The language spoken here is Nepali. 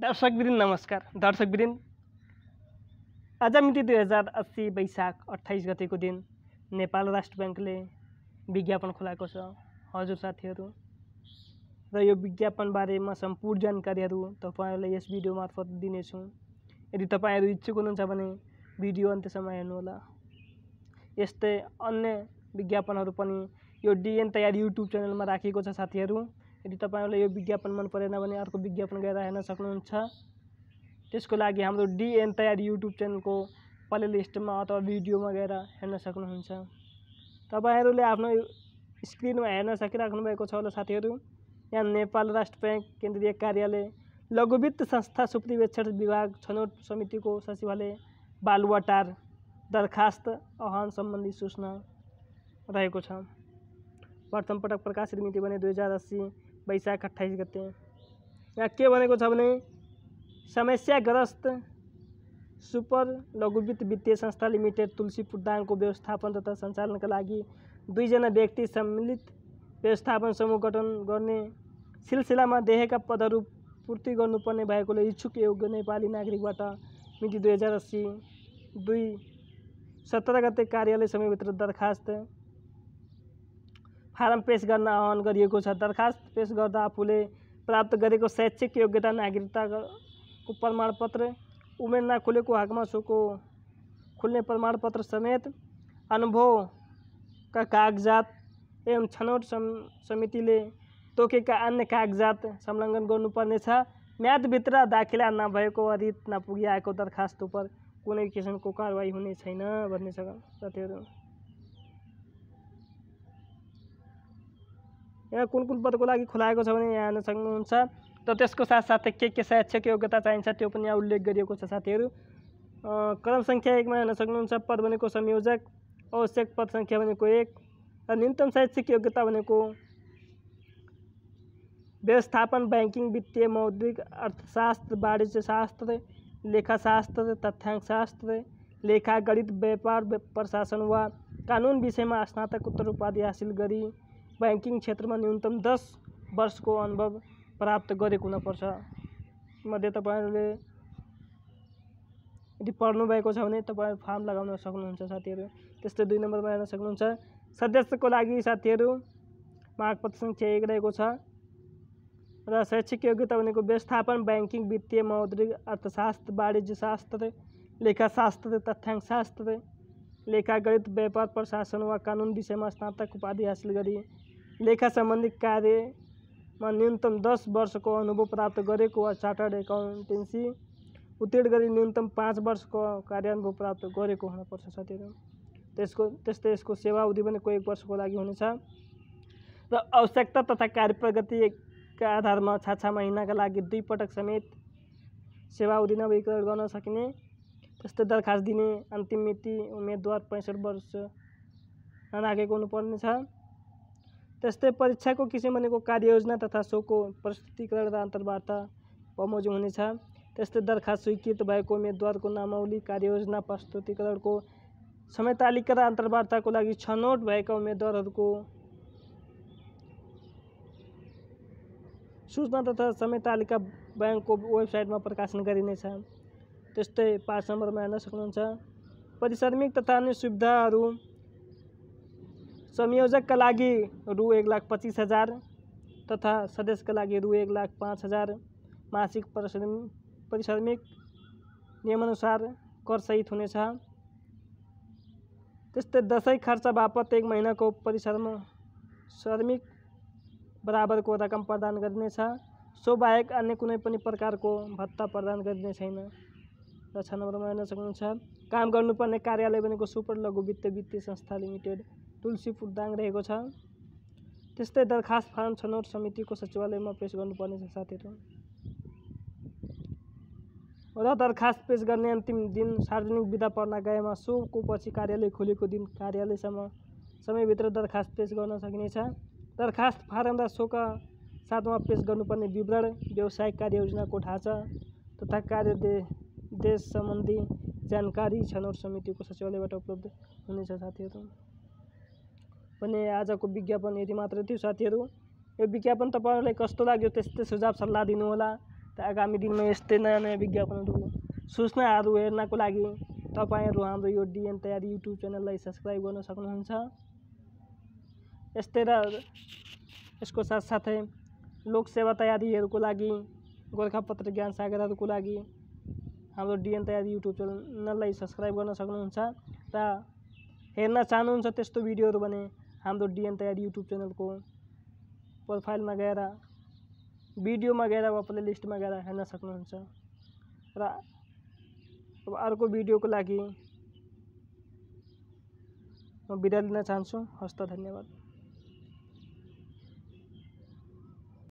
दर्शकवृन्द नमस्कार दर्शकवृन्द आज मिति दुई हजार अस्सी वैशाख अठाइस गतिको दिन नेपाल राष्ट्र ब्याङ्कले विज्ञापन खुलाएको छ हजुर साथीहरू र यो विज्ञापनबारेमा सम्पूर्ण जानकारीहरू तपाईँहरूलाई यस भिडियो मार्फत दिनेछु यदि तपाईँहरू इच्छुक हुनुहुन्छ भने भिडियो अन्त्यसम्म हेर्नुहोला यस्तै अन्य विज्ञापनहरू पनि यो डिएन तयारी युट्युब च्यानलमा राखिएको छ साथीहरू यदि तपाईँलाई यो विज्ञापन मन परेन भने अर्को विज्ञापन गएर हेर्न सक्नुहुन्छ त्यसको लागि हाम्रो डिएन तयारी युट्युब च्यानलको प्ले लिस्टमा अथवा भिडियोमा गएर हेर्न सक्नुहुन्छ तपाईँहरूले आफ्नो स्क्रिनमा हेर्न सकिराख्नु भएको छ होला साथीहरू यहाँ नेपाल राष्ट्र ब्याङ्क केन्द्रीय कार्यालय लघुवित्त संस्था सुप्रिवेक्षण विभाग छनौट समितिको सचिवालय बालुवाटार दरखास्त आह्वान सम्बन्धी सूचना रहेको छ प्रथम पटक प्रकाशित मिति भने दुई हजार अस्सी बैसाख अट्ठाईस गते हैं वाक्य बने समस्याग्रस्त सुपर लघुवित्त वित्तीय संस्था लिमिटेड तुलसी को व्यवस्थापन तथा का लगी दुईजना व्यक्ति सम्मिलित व्यवस्थापन समूह गठन करने सिलसिला में देह का पदर पूर्ति गर्नुपर्ने भाई इच्छुक योग्य नेपाली नागरिकबाट मिति दुई हजार अस्सी दुई सत्रह गते कार्यालय समय भर दरखास्त फारम पेश करना आह्वान कर छ दरखास्त पेस गर्दा प्राप्त गरेको शैक्षिक योग्यता को प्रमाणपत्र उमेर नखुलेको हाकमा को खुलेने प्रमाणपत्र समेत अनुभव का कागजात एवं छनौट सम तोक का अन्य कागजात संलग्न म्याद भि दाखिला नभएको नपुगी रित दरखास्त पर कुछ किसम को कारवाई होने छेन भाई यहाँ कुन कुन पद को लगी खुला भने यहाँ सकूँ तो तेस को साथ के के शैक्षिक योग्यता चाहिए तो यहाँ उल्लेख गरिएको छ साथीहरू कलम सङ्ख्या एकमा हेर्न पद बने संयोजक आवश्यक पद संख्या एक न्यूनतम शैक्षिक योग्यता व्यवस्थापन बैंकिंग वित्तीय मौद्रिक अर्थशास्त्र वाणिज्य शास्त्र लेखाशास्त्र शास्त्र लेखा गणित व्यापार प्रशासन वा विषय में स्नातकोत्तर उपाधि हासिल करी बैंकिंग क्षेत्र में न्यूनतम दस वर्ष को अनुभव प्राप्त गरेको हुनपर्छ मध्ये तपाईँहरूले यदि पढ्नुभएको छ भने तपाईँहरू फार्म लगाउन सकूँ साथीहरू त्यस्तै दुई नम्बरमा हेर्न सक्नुहुन्छ सदस्यको लागि एक रहेको छ शैक्षिक योग्यता व्यवस्थापन बैंकिंग वित्तीय मौद्रिक अर्थशास्त्र वाणिज्य शास्त्र लेखाशास्त्र तथ्याङ्कशास्त्र लेखागणित व्यापार प्रशासन व कानून विषय में स्नातक उपाधि हासिल करी लेखा सम्बन्धी कार्यमा न्यूनतम दस वर्षको अनुभव प्राप्त गरेको वा चार्टर्ड एकाउन्टेन्सी उत्तीर्ण गरी न्यूनतम पाँच वर्षको कार्यानुभव प्राप्त गरेको हुनुपर्छ साथीहरू त्यसको त्यस्तै यसको सेवा अवधि पनि कोही वर्षको लागि हुनेछ र आवश्यकता तथा कार्य प्रगतिका आधारमा छ छ महिनाका लागि दुई पटक समेत सेवा अवधि नवीकरण गर्न सकिने त्यस्तै दरखास्त दिने अन्तिम मिति उम्मेदवार पैँसठ वर्ष नलागेको हुनुपर्नेछ तस्ते परीक्षा को किसी कार्य योजना तथा को प्रस्तुतिकरण अंतर्वाता अन्तर्वार्ता बमोजिम तस्त दरखास्त स्वीकृत तो उम्मीदवार को नामावली प्रस्तुतिकरण को समय तालिका अंतर्वाता को लगी छनौट उम्मीदवार को सूचना तथा समय तालिका वेबसाइट में प्रकाशन गरिनेछ त्यस्तै नंबर में हेन सकूँ परिश्रमिक तथा अन्य सुविधा संयोजकका लागि रु एक लाख पच्चिस हजार तथा सदस्यका लागि रु एक लाख पाँच हजार मासिक परिश्रम पारिश्रमिक नियमअनुसार सहित हुनेछ त्यस्तै दसैँ खर्च बापत एक महिनाको परिश्रम श्रमिक बराबरको रकम प्रदान गरिनेछ सो बाहेक अन्य कुनै पनि प्रकारको भत्ता प्रदान गरिने छैन र छ नम्बरमा हेर्न सक्नुहुन्छ काम गर्नुपर्ने कार्यालय भनेको सुपर लघु वित्त वित्तीय संस्था लिमिटेड तुलसी फुटदाङ रहेको छ त्यस्तै दरखास्त फारम छनौट समितिको सचिवालयमा पेस गर्नुपर्ने छ साथीहरू र दरखास्त पेस गर्ने अन्तिम दिन सार्वजनिक विदा पर्न गएमा सोको पछि कार्यालय खोलेको दिन कार्यालयसम्म समयभित्र दरखास्त पेस गर्न सकिनेछ दरखास्त फारम र सोका साथमा पेस गर्नुपर्ने विवरण व्यवसायिक कार्ययोजनाको ढाँचा तथा कार्य देश सम्बन्धी जानकारी छनौट समितिको सचिवालयबाट उपलब्ध हुनेछ साथीहरू भने आजको विज्ञापन यति मात्र थियो साथीहरू यो विज्ञापन तपाईँहरूलाई कस्तो लाग्यो त्यस्तै सुझाव सल्लाह दिनुहोला त आगामी दिनमा यस्तै नयाँ नयाँ विज्ञापनहरू सूचनाहरू हेर्नको लागि तपाईँहरू हाम्रो यो डिएन तयारी युट्युब च्यानललाई सब्सक्राइब गर्न सक्नुहुन्छ यस्तै र यसको साथसाथै लोकसेवा तयारीहरूको लागि गोर्खापत्र ज्ञान सागरहरूको लागि हाम्रो डिएन तयारी युट्युब च्यानललाई सब्सक्राइब गर्न सक्नुहुन्छ र हेर्न चाहनुहुन्छ त्यस्तो भिडियोहरू भने हम तो हाम्रो डिएन तयारी युट्युब च्यानलको प्रोफाइलमा गएर भिडियोमा गएर वा प्लेलिस्टमा गएर हेर्न सक्नुहुन्छ र अब अर्को भिडियो को लगी बिदा लिना चाहूँ हस्त धन्यवाद